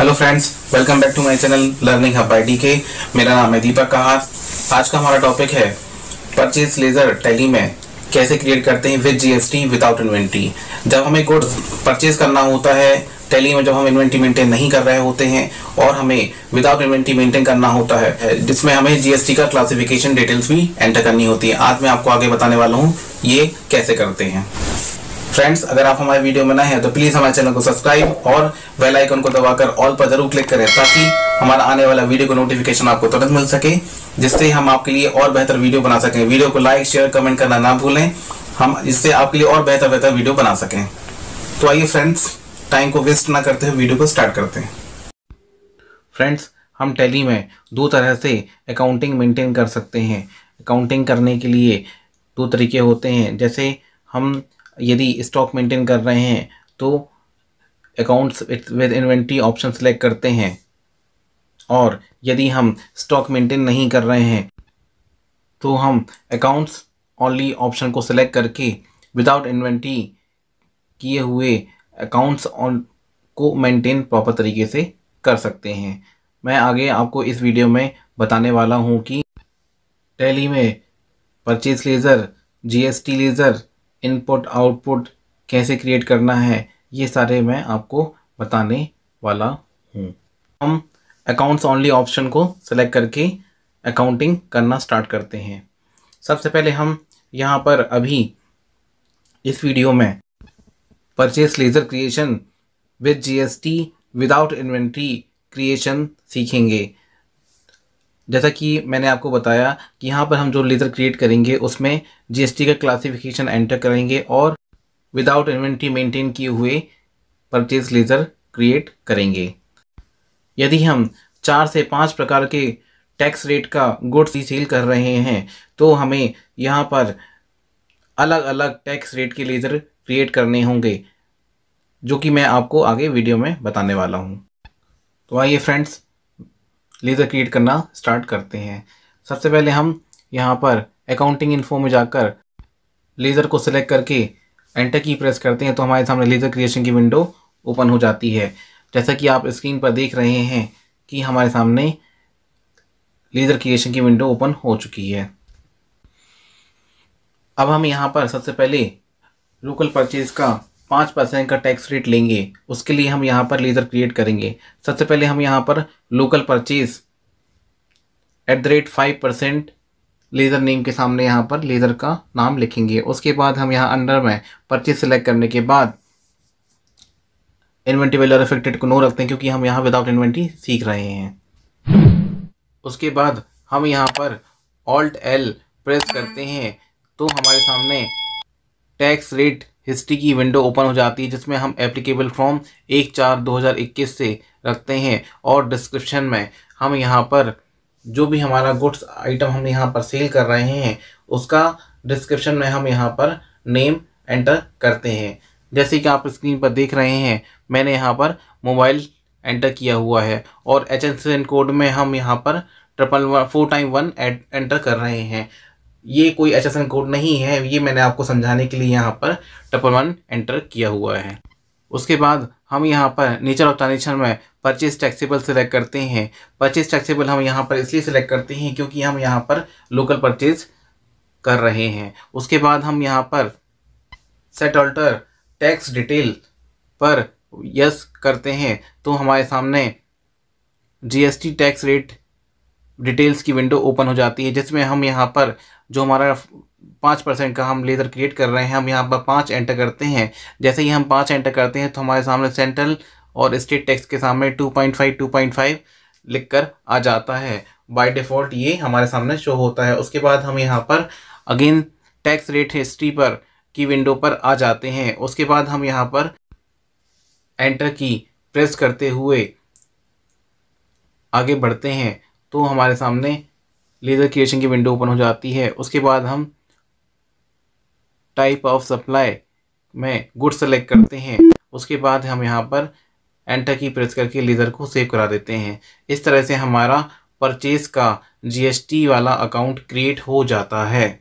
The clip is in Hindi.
hello friends welcome back to my channel learning hub I D K मेरा नाम है दीपक कहार आज का हमारा टॉपिक है परचेज लेजर टैली में कैसे क्रिएट करते हैं विद जीएसटी विदाउट इन्वेंट्री जब हमें गुड्स परचेज करना होता है टैली में जब हम इन्वेंट्री मेंटेन नहीं कर रहे होते हैं और हमें विदाउट इन्वेंट्री मेंटेन करना होता है जिसमें हमें जीएसटी का क्लासिफिकेशन डिटेल्स भी एंटर करनी होती है आज मैं आपको आगे बताने वाला हूँ ये कैसे करते हैं फ्रेंड्स अगर आप हमारे वीडियो में नए हैं तो प्लीज हमारे चैनल को सब्सक्राइब और बेल आइकन को दबाकर ऑल पर जरूर क्लिक करें ताकि हमारा आने वाला वीडियो का नोटिफिकेशन आपको तुरंत मिल सके जिससे हम आपके लिए और बेहतर वीडियो बना सकें वीडियो को लाइक शेयर कमेंट करना ना भूलें हम इससे आपके लिए और बेहतर बेहतर वीडियो बना सकें तो आइए फ्रेंड्स टाइम को वेस्ट ना करते हुए वीडियो को स्टार्ट करते हैं फ्रेंड्स हम टेली में दो तरह से अकाउंटिंग मेंटेन कर सकते हैं अकाउंटिंग करने के लिए दो तरीके होते हैं जैसे हम यदि स्टॉक मेंटेन कर रहे हैं तो accounts with inventory option select करते हैं और यदि हम स्टॉक मेंटेन नहीं कर रहे हैं तो हम अकाउंट्स ओनली ऑप्शन को सिलेक्ट करके विदाउट इन्वेंट्री किए हुए अकाउंट्स ऑन को मेंटेन प्रॉपर तरीके से कर सकते हैं मैं आगे आपको इस वीडियो में बताने वाला हूँ कि टैली में purchase ledger GST ledger input output कैसे क्रिएट करना है ये सारे मैं आपको बताने वाला हूँ हम अकाउंट्स ऑनली ऑप्शन को सिलेक्ट करके अकाउंटिंग करना स्टार्ट करते हैं सबसे पहले हम यहाँ पर अभी इस वीडियो में purchase ledger creation with GST without inventory creation सीखेंगे जैसा कि मैंने आपको बताया कि यहाँ पर हम जो लेज़र क्रिएट करेंगे उसमें जीएसटी का क्लासिफिकेशन एंटर करेंगे और विदाउट इन्वेंट्री मेंटेन किए हुए परचेज लेज़र क्रिएट करेंगे यदि हम चार से पाँच प्रकार के टैक्स रेट का गुड्स सेल कर रहे हैं तो हमें यहाँ पर अलग अलग टैक्स रेट के लेज़र क्रिएट करने होंगे जो कि मैं आपको आगे वीडियो में बताने वाला हूँ तो आइए फ्रेंड्स लेज़र क्रिएट करना स्टार्ट करते हैं सबसे पहले हम यहाँ पर अकाउंटिंग इन्फो में जाकर लेज़र को सिलेक्ट करके एंटर की प्रेस करते हैं तो हमारे सामने लेज़र क्रिएशन की विंडो ओपन हो जाती है जैसा कि आप स्क्रीन पर देख रहे हैं कि हमारे सामने लेज़र क्रिएशन की विंडो ओपन हो चुकी है अब हम यहाँ पर सबसे पहले लोकल परचेज़ का पाँच परसेंट का टैक्स रेट लेंगे उसके लिए हम यहाँ पर लेज़र क्रिएट करेंगे सबसे पहले हम यहाँ पर local purchase at the rate five percent ledger name के सामने यहाँ पर लेज़र का नाम लिखेंगे उसके बाद हम यहाँ अंडर में परचेज सेलेक्ट करने के बाद इन्वेंट्री वेलर अफेक्टेड को नो रखते हैं क्योंकि हम यहाँ विदाउट इन्वेंट्री सीख रहे हैं उसके बाद हम यहाँ पर ऑल्ट एल प्रेस करते हैं तो हमारे सामने टैक्स रेट हिस्ट्री की विंडो ओपन हो जाती है जिसमें हम एप्लीकेबल फॉर्म एक चार दो हज़ार इक्कीस से रखते हैं और डिस्क्रिप्शन में हम यहाँ पर जो भी हमारा गुड्स आइटम हम यहाँ पर सेल कर रहे हैं उसका डिस्क्रिप्शन में हम यहाँ पर नेम एंटर करते हैं जैसे कि आप स्क्रीन पर देख रहे हैं मैंने यहाँ पर मोबाइल एंटर किया हुआ है और एच कोड में हम यहाँ पर triple one four time one enter कर रहे हैं ये कोई एच कोड नहीं है ये मैंने आपको समझाने के लिए यहाँ पर टपल वन एंटर किया हुआ है उसके बाद हम यहाँ पर नेचर ऑफ ट्रांजेक्शन में परचेज टैक्सेबल सेलेक्ट करते हैं परचेज टैक्सेबल हम यहाँ पर इसलिए सिलेक्ट करते हैं क्योंकि हम यहाँ पर लोकल परचेज कर रहे हैं उसके बाद हम यहाँ पर सेट ऑल्टर टैक्स डिटेल पर यस करते हैं तो हमारे सामने जीएसटी टैक्स रेट डिटेल्स की विंडो ओपन हो जाती है जिसमें हम यहाँ पर जो हमारा पाँच परसेंट का हम लेज़र क्रिएट कर रहे हैं हम यहाँ पर पाँच एंटर करते हैं जैसे ही हम पाँच एंटर करते हैं तो हमारे सामने सेंट्रल और स्टेट टैक्स के सामने two point five two point five लिख कर आ जाता है बाय डिफ़ॉल्ट ये हमारे सामने शो होता है उसके बाद हम यहाँ पर अगेन टैक्स रेट हिस्ट्री पर की विंडो पर आ जाते हैं उसके बाद हम यहाँ पर एंटर की प्रेस करते हुए आगे बढ़ते हैं तो हमारे सामने लेज़र क्रिएशन की विंडो ओपन हो जाती है उसके बाद हम टाइप ऑफ सप्लाई में गुड सेलेक्ट करते हैं उसके बाद हम यहाँ पर एंटर की प्रेस करके लेज़र को सेव करा देते हैं इस तरह से हमारा परचेज़ का जीएसटी वाला अकाउंट क्रिएट हो जाता है